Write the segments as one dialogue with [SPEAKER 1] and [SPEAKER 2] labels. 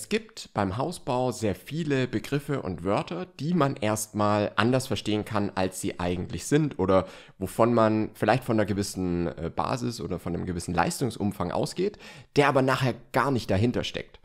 [SPEAKER 1] Es gibt beim Hausbau sehr viele Begriffe und Wörter, die man erstmal anders verstehen kann, als sie eigentlich sind oder wovon man vielleicht von einer gewissen äh, Basis oder von einem gewissen Leistungsumfang ausgeht, der aber nachher gar nicht dahinter steckt.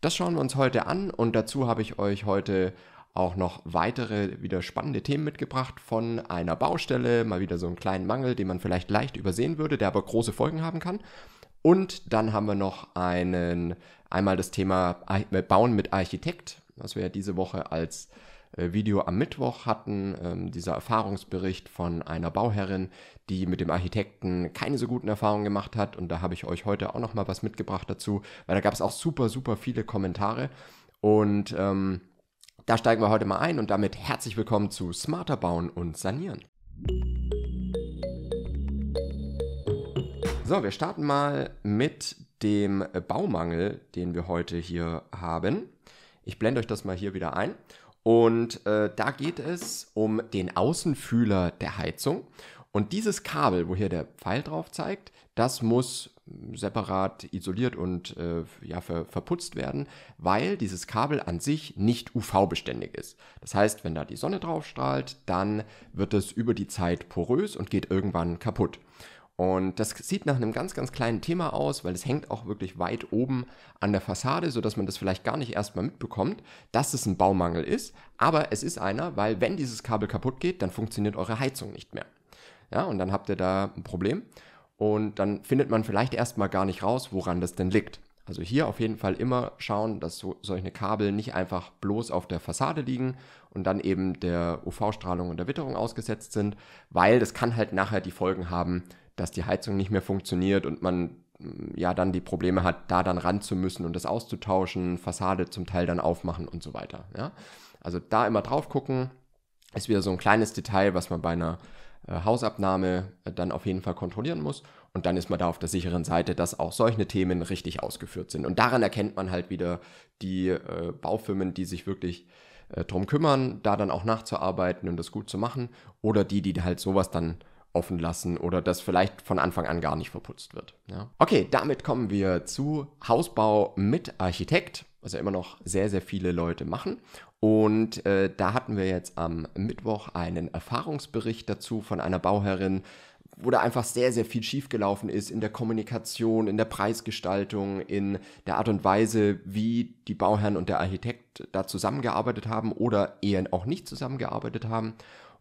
[SPEAKER 1] Das schauen wir uns heute an und dazu habe ich euch heute auch noch weitere wieder spannende Themen mitgebracht von einer Baustelle, mal wieder so einen kleinen Mangel, den man vielleicht leicht übersehen würde, der aber große Folgen haben kann. Und dann haben wir noch einen Einmal das Thema äh, Bauen mit Architekt, was wir ja diese Woche als äh, Video am Mittwoch hatten, ähm, dieser Erfahrungsbericht von einer Bauherrin, die mit dem Architekten keine so guten Erfahrungen gemacht hat. Und da habe ich euch heute auch nochmal was mitgebracht dazu, weil da gab es auch super, super viele Kommentare. Und ähm, da steigen wir heute mal ein und damit herzlich willkommen zu Smarter Bauen und Sanieren. So, wir starten mal mit dem äh, Baumangel, den wir heute hier haben. Ich blende euch das mal hier wieder ein. Und äh, da geht es um den Außenfühler der Heizung. Und dieses Kabel, wo hier der Pfeil drauf zeigt, das muss hm, separat isoliert und äh, ja, ver, verputzt werden, weil dieses Kabel an sich nicht UV-beständig ist. Das heißt, wenn da die Sonne drauf strahlt, dann wird es über die Zeit porös und geht irgendwann kaputt. Und das sieht nach einem ganz, ganz kleinen Thema aus, weil es hängt auch wirklich weit oben an der Fassade, sodass man das vielleicht gar nicht erstmal mitbekommt, dass es ein Baumangel ist. Aber es ist einer, weil wenn dieses Kabel kaputt geht, dann funktioniert eure Heizung nicht mehr. Ja, und dann habt ihr da ein Problem. Und dann findet man vielleicht erstmal gar nicht raus, woran das denn liegt. Also hier auf jeden Fall immer schauen, dass so, solche Kabel nicht einfach bloß auf der Fassade liegen und dann eben der UV-Strahlung und der Witterung ausgesetzt sind, weil das kann halt nachher die Folgen haben, dass die Heizung nicht mehr funktioniert und man mm, ja dann die Probleme hat, da dann ran zu müssen und das auszutauschen, Fassade zum Teil dann aufmachen und so weiter. Ja? Also da immer drauf gucken, ist wieder so ein kleines Detail, was man bei einer äh, Hausabnahme äh, dann auf jeden Fall kontrollieren muss. Und dann ist man da auf der sicheren Seite, dass auch solche Themen richtig ausgeführt sind. Und daran erkennt man halt wieder die äh, Baufirmen, die sich wirklich äh, darum kümmern, da dann auch nachzuarbeiten und das gut zu machen. Oder die, die halt sowas dann offen lassen oder das vielleicht von Anfang an gar nicht verputzt wird. Ja. Okay, damit kommen wir zu Hausbau mit Architekt, was ja immer noch sehr, sehr viele Leute machen. Und äh, da hatten wir jetzt am Mittwoch einen Erfahrungsbericht dazu von einer Bauherrin, wo da einfach sehr, sehr viel schiefgelaufen ist in der Kommunikation, in der Preisgestaltung, in der Art und Weise, wie die Bauherren und der Architekt da zusammengearbeitet haben oder eher auch nicht zusammengearbeitet haben.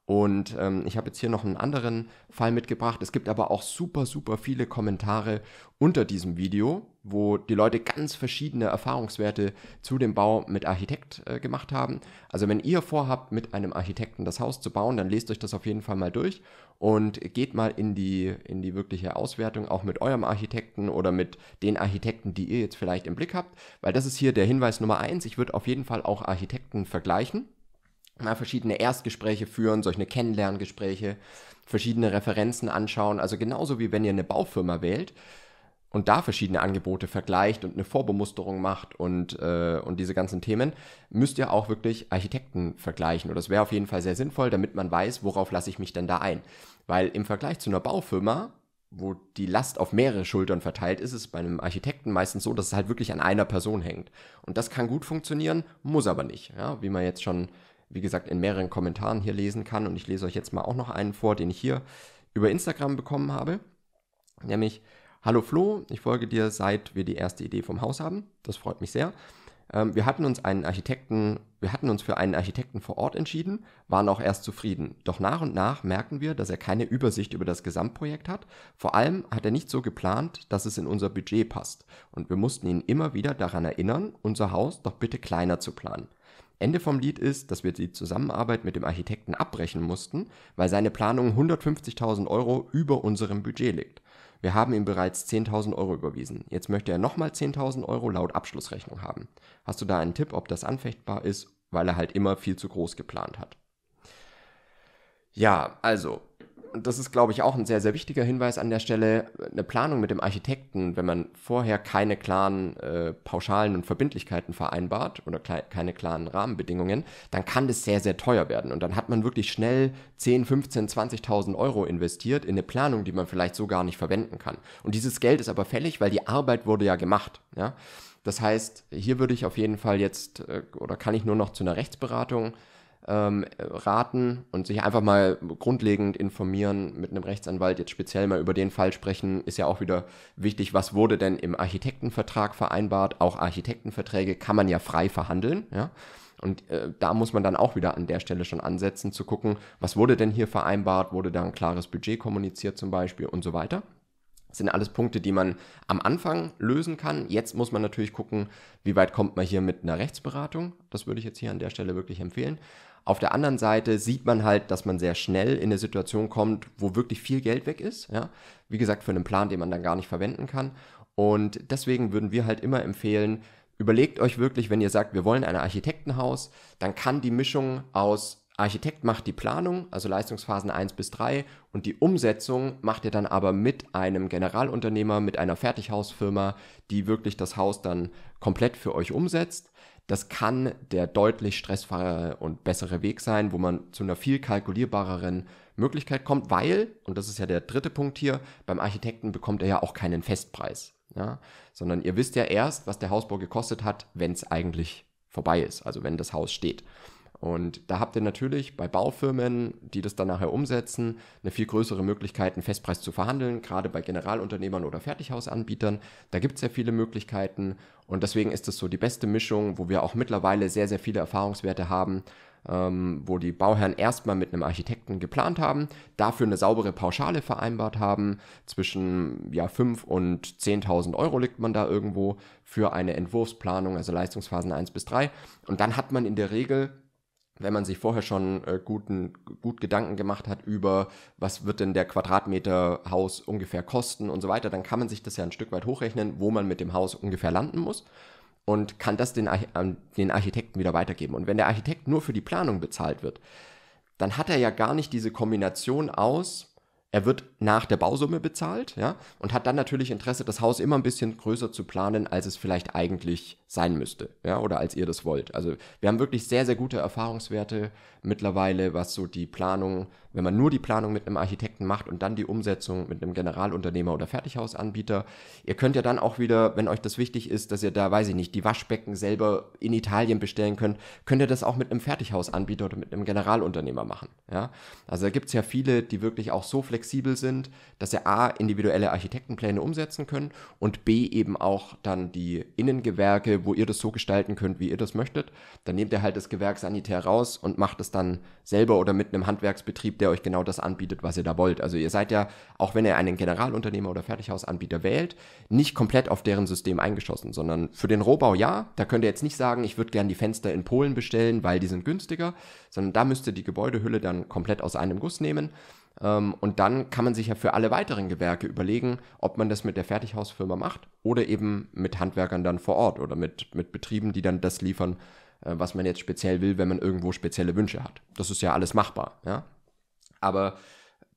[SPEAKER 1] Und ähm, ich habe jetzt hier noch einen anderen Fall mitgebracht. Es gibt aber auch super, super viele Kommentare unter diesem Video, wo die Leute ganz verschiedene Erfahrungswerte zu dem Bau mit Architekt äh, gemacht haben. Also wenn ihr vorhabt, mit einem Architekten das Haus zu bauen, dann lest euch das auf jeden Fall mal durch und geht mal in die, in die wirkliche Auswertung, auch mit eurem Architekten oder mit den Architekten, die ihr jetzt vielleicht im Blick habt, weil das ist hier der Hinweis Nummer eins. Ich würde auf jeden Fall auch Architekten vergleichen na, verschiedene Erstgespräche führen, solche Kennenlerngespräche, verschiedene Referenzen anschauen. Also genauso wie wenn ihr eine Baufirma wählt und da verschiedene Angebote vergleicht und eine Vorbemusterung macht und, äh, und diese ganzen Themen, müsst ihr auch wirklich Architekten vergleichen. Und das wäre auf jeden Fall sehr sinnvoll, damit man weiß, worauf lasse ich mich denn da ein. Weil im Vergleich zu einer Baufirma, wo die Last auf mehrere Schultern verteilt ist, ist es bei einem Architekten meistens so, dass es halt wirklich an einer Person hängt. Und das kann gut funktionieren, muss aber nicht, ja, wie man jetzt schon wie gesagt, in mehreren Kommentaren hier lesen kann. Und ich lese euch jetzt mal auch noch einen vor, den ich hier über Instagram bekommen habe. Nämlich, hallo Flo, ich folge dir, seit wir die erste Idee vom Haus haben. Das freut mich sehr. Ähm, wir hatten uns einen Architekten, wir hatten uns für einen Architekten vor Ort entschieden, waren auch erst zufrieden. Doch nach und nach merken wir, dass er keine Übersicht über das Gesamtprojekt hat. Vor allem hat er nicht so geplant, dass es in unser Budget passt. Und wir mussten ihn immer wieder daran erinnern, unser Haus doch bitte kleiner zu planen. Ende vom Lied ist, dass wir die Zusammenarbeit mit dem Architekten abbrechen mussten, weil seine Planung 150.000 Euro über unserem Budget liegt. Wir haben ihm bereits 10.000 Euro überwiesen. Jetzt möchte er nochmal 10.000 Euro laut Abschlussrechnung haben. Hast du da einen Tipp, ob das anfechtbar ist, weil er halt immer viel zu groß geplant hat? Ja, also, das ist, glaube ich, auch ein sehr, sehr wichtiger Hinweis an der Stelle, eine Planung mit dem Architekten, wenn man vorher keine klaren äh, Pauschalen und Verbindlichkeiten vereinbart oder keine klaren Rahmenbedingungen, dann kann das sehr, sehr teuer werden. Und dann hat man wirklich schnell 10, 15, 20.000 Euro investiert in eine Planung, die man vielleicht so gar nicht verwenden kann. Und dieses Geld ist aber fällig, weil die Arbeit wurde ja gemacht. Ja? Das heißt, hier würde ich auf jeden Fall jetzt, äh, oder kann ich nur noch zu einer Rechtsberatung ähm, raten und sich einfach mal grundlegend informieren mit einem Rechtsanwalt, jetzt speziell mal über den Fall sprechen, ist ja auch wieder wichtig, was wurde denn im Architektenvertrag vereinbart. Auch Architektenverträge kann man ja frei verhandeln, ja. Und äh, da muss man dann auch wieder an der Stelle schon ansetzen, zu gucken, was wurde denn hier vereinbart, wurde da ein klares Budget kommuniziert zum Beispiel und so weiter. Das sind alles Punkte, die man am Anfang lösen kann. Jetzt muss man natürlich gucken, wie weit kommt man hier mit einer Rechtsberatung. Das würde ich jetzt hier an der Stelle wirklich empfehlen. Auf der anderen Seite sieht man halt, dass man sehr schnell in eine Situation kommt, wo wirklich viel Geld weg ist. Ja? Wie gesagt, für einen Plan, den man dann gar nicht verwenden kann. Und deswegen würden wir halt immer empfehlen, überlegt euch wirklich, wenn ihr sagt, wir wollen ein Architektenhaus, dann kann die Mischung aus Architekt macht die Planung, also Leistungsphasen 1 bis 3 und die Umsetzung macht ihr dann aber mit einem Generalunternehmer, mit einer Fertighausfirma, die wirklich das Haus dann komplett für euch umsetzt. Das kann der deutlich stressfreiere und bessere Weg sein, wo man zu einer viel kalkulierbareren Möglichkeit kommt, weil, und das ist ja der dritte Punkt hier, beim Architekten bekommt er ja auch keinen Festpreis, ja? sondern ihr wisst ja erst, was der Hausbau gekostet hat, wenn es eigentlich vorbei ist, also wenn das Haus steht. Und da habt ihr natürlich bei Baufirmen, die das dann nachher umsetzen, eine viel größere Möglichkeit, einen Festpreis zu verhandeln, gerade bei Generalunternehmern oder Fertighausanbietern. Da gibt es sehr viele Möglichkeiten und deswegen ist das so die beste Mischung, wo wir auch mittlerweile sehr, sehr viele Erfahrungswerte haben, ähm, wo die Bauherren erstmal mit einem Architekten geplant haben, dafür eine saubere Pauschale vereinbart haben, zwischen ja, 5 und 10.000 Euro liegt man da irgendwo für eine Entwurfsplanung, also Leistungsphasen 1 bis 3. Und dann hat man in der Regel wenn man sich vorher schon äh, guten, gut Gedanken gemacht hat über, was wird denn der Quadratmeter Haus ungefähr kosten und so weiter, dann kann man sich das ja ein Stück weit hochrechnen, wo man mit dem Haus ungefähr landen muss und kann das den, ähm, den Architekten wieder weitergeben. Und wenn der Architekt nur für die Planung bezahlt wird, dann hat er ja gar nicht diese Kombination aus, er wird nach der Bausumme bezahlt, ja, und hat dann natürlich Interesse, das Haus immer ein bisschen größer zu planen, als es vielleicht eigentlich sein müsste, ja, oder als ihr das wollt. Also wir haben wirklich sehr, sehr gute Erfahrungswerte mittlerweile, was so die Planung, wenn man nur die Planung mit einem Architekten macht und dann die Umsetzung mit einem Generalunternehmer oder Fertighausanbieter. Ihr könnt ja dann auch wieder, wenn euch das wichtig ist, dass ihr da, weiß ich nicht, die Waschbecken selber in Italien bestellen könnt, könnt ihr das auch mit einem Fertighausanbieter oder mit einem Generalunternehmer machen, ja. Also da gibt es ja viele, die wirklich auch so flexibel sind, dass ihr A, individuelle Architektenpläne umsetzen können und B, eben auch dann die Innengewerke Gewerke, wo ihr das so gestalten könnt, wie ihr das möchtet. Dann nehmt ihr halt das Gewerk sanitär raus und macht es dann selber oder mit einem Handwerksbetrieb, der euch genau das anbietet, was ihr da wollt. Also ihr seid ja, auch wenn ihr einen Generalunternehmer oder Fertighausanbieter wählt, nicht komplett auf deren System eingeschossen, sondern für den Rohbau ja, da könnt ihr jetzt nicht sagen, ich würde gerne die Fenster in Polen bestellen, weil die sind günstiger, sondern da müsst ihr die Gebäudehülle dann komplett aus einem Guss nehmen ähm, und dann kann man sich ja für alle weiteren Gewerke überlegen, ob man das mit der Fertighausfirma macht oder eben mit Handwerkern dann vor Ort oder mit, mit Betrieben, die dann das liefern, äh, was man jetzt speziell will, wenn man irgendwo spezielle Wünsche hat. Das ist ja alles machbar, ja. Aber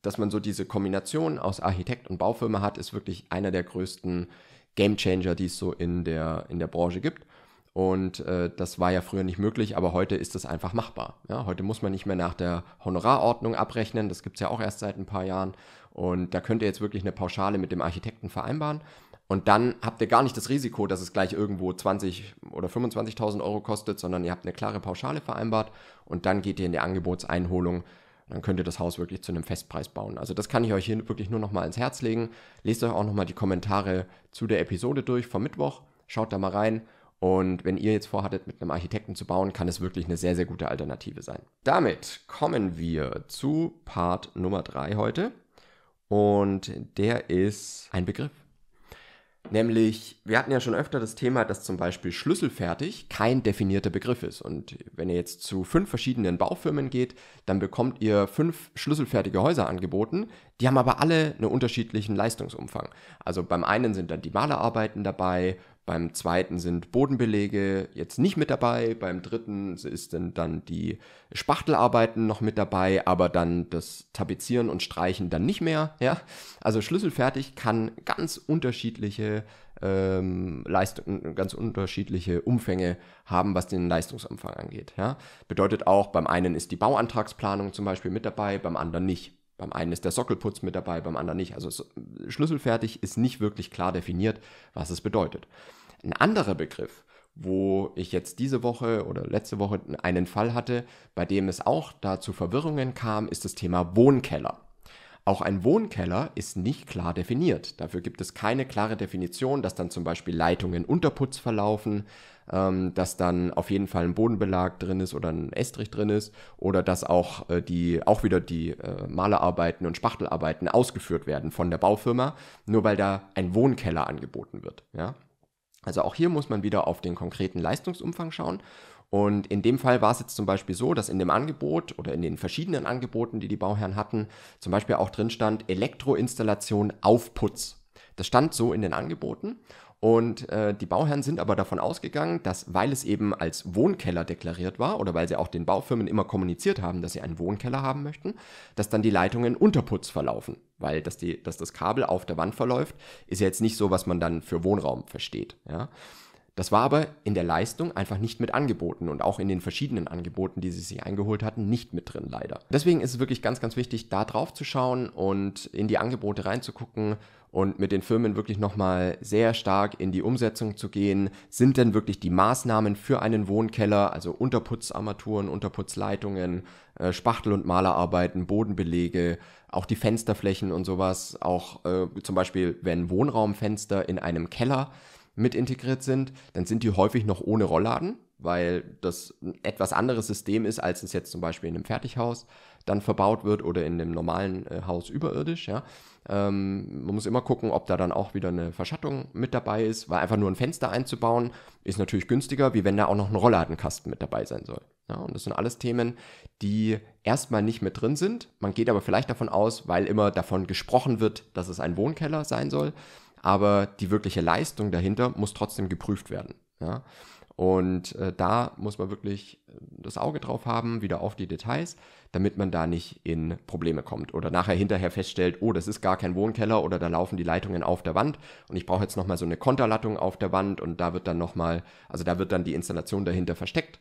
[SPEAKER 1] dass man so diese Kombination aus Architekt und Baufirma hat, ist wirklich einer der größten Gamechanger, die es so in der, in der Branche gibt. Und äh, das war ja früher nicht möglich, aber heute ist das einfach machbar. Ja, heute muss man nicht mehr nach der Honorarordnung abrechnen, das gibt es ja auch erst seit ein paar Jahren. Und da könnt ihr jetzt wirklich eine Pauschale mit dem Architekten vereinbaren. Und dann habt ihr gar nicht das Risiko, dass es gleich irgendwo 20 oder 25.000 Euro kostet, sondern ihr habt eine klare Pauschale vereinbart und dann geht ihr in die Angebotseinholung. Dann könnt ihr das Haus wirklich zu einem Festpreis bauen. Also das kann ich euch hier wirklich nur nochmal ins Herz legen. Lest euch auch nochmal die Kommentare zu der Episode durch vom Mittwoch. Schaut da mal rein und wenn ihr jetzt vorhattet, mit einem Architekten zu bauen, kann es wirklich eine sehr, sehr gute Alternative sein. Damit kommen wir zu Part Nummer 3 heute. Und der ist ein Begriff. Nämlich, wir hatten ja schon öfter das Thema, dass zum Beispiel schlüsselfertig kein definierter Begriff ist. Und wenn ihr jetzt zu fünf verschiedenen Baufirmen geht, dann bekommt ihr fünf schlüsselfertige Häuser angeboten. Die haben aber alle einen unterschiedlichen Leistungsumfang. Also beim einen sind dann die Malerarbeiten dabei, beim zweiten sind Bodenbelege jetzt nicht mit dabei. Beim dritten ist dann, die Spachtelarbeiten noch mit dabei, aber dann das Tapezieren und Streichen dann nicht mehr. Ja? Also schlüsselfertig kann ganz unterschiedliche ähm, Leistung, ganz unterschiedliche Umfänge haben, was den Leistungsumfang angeht. Ja? Bedeutet auch, beim einen ist die Bauantragsplanung zum Beispiel mit dabei, beim anderen nicht. Beim einen ist der Sockelputz mit dabei, beim anderen nicht. Also schlüsselfertig ist nicht wirklich klar definiert, was es bedeutet. Ein anderer Begriff, wo ich jetzt diese Woche oder letzte Woche einen Fall hatte, bei dem es auch dazu Verwirrungen kam, ist das Thema Wohnkeller. Auch ein Wohnkeller ist nicht klar definiert. Dafür gibt es keine klare Definition, dass dann zum Beispiel Leitungen Unterputz verlaufen, ähm, dass dann auf jeden Fall ein Bodenbelag drin ist oder ein Estrich drin ist oder dass auch äh, die auch wieder die äh, Malerarbeiten und Spachtelarbeiten ausgeführt werden von der Baufirma, nur weil da ein Wohnkeller angeboten wird. Ja? Also auch hier muss man wieder auf den konkreten Leistungsumfang schauen. Und in dem Fall war es jetzt zum Beispiel so, dass in dem Angebot oder in den verschiedenen Angeboten, die die Bauherren hatten, zum Beispiel auch drin stand Elektroinstallation auf Putz. Das stand so in den Angeboten. Und äh, die Bauherren sind aber davon ausgegangen, dass, weil es eben als Wohnkeller deklariert war oder weil sie auch den Baufirmen immer kommuniziert haben, dass sie einen Wohnkeller haben möchten, dass dann die Leitungen Unterputz verlaufen. Weil, dass, die, dass das Kabel auf der Wand verläuft, ist ja jetzt nicht so, was man dann für Wohnraum versteht. Ja? Das war aber in der Leistung einfach nicht mit angeboten und auch in den verschiedenen Angeboten, die sie sich eingeholt hatten, nicht mit drin leider. Deswegen ist es wirklich ganz, ganz wichtig, da drauf zu schauen und in die Angebote reinzugucken und mit den Firmen wirklich nochmal sehr stark in die Umsetzung zu gehen. Sind denn wirklich die Maßnahmen für einen Wohnkeller, also Unterputzarmaturen, Unterputzleitungen, äh, Spachtel- und Malerarbeiten, Bodenbelege, auch die Fensterflächen und sowas, auch äh, zum Beispiel, wenn Wohnraumfenster in einem Keller mit integriert sind, dann sind die häufig noch ohne Rollladen, weil das ein etwas anderes System ist, als es jetzt zum Beispiel in einem Fertighaus dann verbaut wird oder in einem normalen äh, Haus überirdisch. Ja. Ähm, man muss immer gucken, ob da dann auch wieder eine Verschattung mit dabei ist, weil einfach nur ein Fenster einzubauen ist natürlich günstiger, wie wenn da auch noch ein Rollladenkasten mit dabei sein soll. Ja, und das sind alles Themen, die erstmal nicht mit drin sind. Man geht aber vielleicht davon aus, weil immer davon gesprochen wird, dass es ein Wohnkeller sein soll, aber die wirkliche Leistung dahinter muss trotzdem geprüft werden. Ja? Und äh, da muss man wirklich äh, das Auge drauf haben, wieder auf die Details, damit man da nicht in Probleme kommt oder nachher hinterher feststellt, oh, das ist gar kein Wohnkeller oder da laufen die Leitungen auf der Wand und ich brauche jetzt nochmal so eine Konterlattung auf der Wand und da wird dann nochmal, also da wird dann die Installation dahinter versteckt.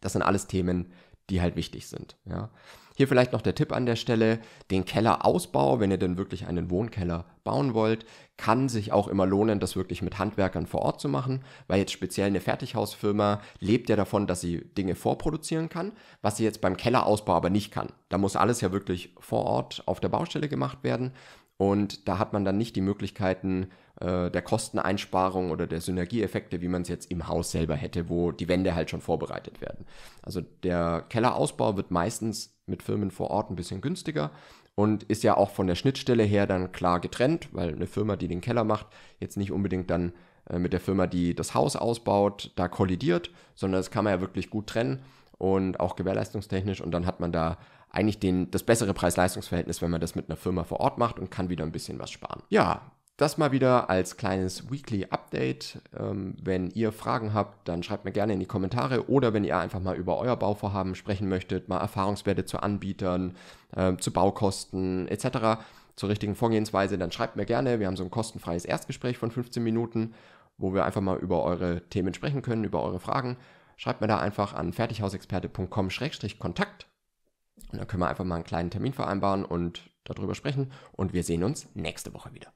[SPEAKER 1] Das sind alles Themen, die halt wichtig sind. Ja. Hier vielleicht noch der Tipp an der Stelle, den Kellerausbau, wenn ihr denn wirklich einen Wohnkeller bauen wollt, kann sich auch immer lohnen, das wirklich mit Handwerkern vor Ort zu machen, weil jetzt speziell eine Fertighausfirma lebt ja davon, dass sie Dinge vorproduzieren kann, was sie jetzt beim Kellerausbau aber nicht kann. Da muss alles ja wirklich vor Ort auf der Baustelle gemacht werden und da hat man dann nicht die Möglichkeiten äh, der Kosteneinsparung oder der Synergieeffekte, wie man es jetzt im Haus selber hätte, wo die Wände halt schon vorbereitet werden. Also der Kellerausbau wird meistens mit Firmen vor Ort ein bisschen günstiger und ist ja auch von der Schnittstelle her dann klar getrennt, weil eine Firma, die den Keller macht, jetzt nicht unbedingt dann äh, mit der Firma, die das Haus ausbaut, da kollidiert, sondern das kann man ja wirklich gut trennen und auch gewährleistungstechnisch und dann hat man da eigentlich den, das bessere Preis-Leistungs-Verhältnis, wenn man das mit einer Firma vor Ort macht und kann wieder ein bisschen was sparen. Ja, das mal wieder als kleines Weekly Update. Ähm, wenn ihr Fragen habt, dann schreibt mir gerne in die Kommentare oder wenn ihr einfach mal über euer Bauvorhaben sprechen möchtet, mal Erfahrungswerte zu Anbietern, äh, zu Baukosten etc., zur richtigen Vorgehensweise, dann schreibt mir gerne. Wir haben so ein kostenfreies Erstgespräch von 15 Minuten, wo wir einfach mal über eure Themen sprechen können, über eure Fragen. Schreibt mir da einfach an fertighausexperte.com-kontakt und dann können wir einfach mal einen kleinen Termin vereinbaren und darüber sprechen. Und wir sehen uns nächste Woche wieder.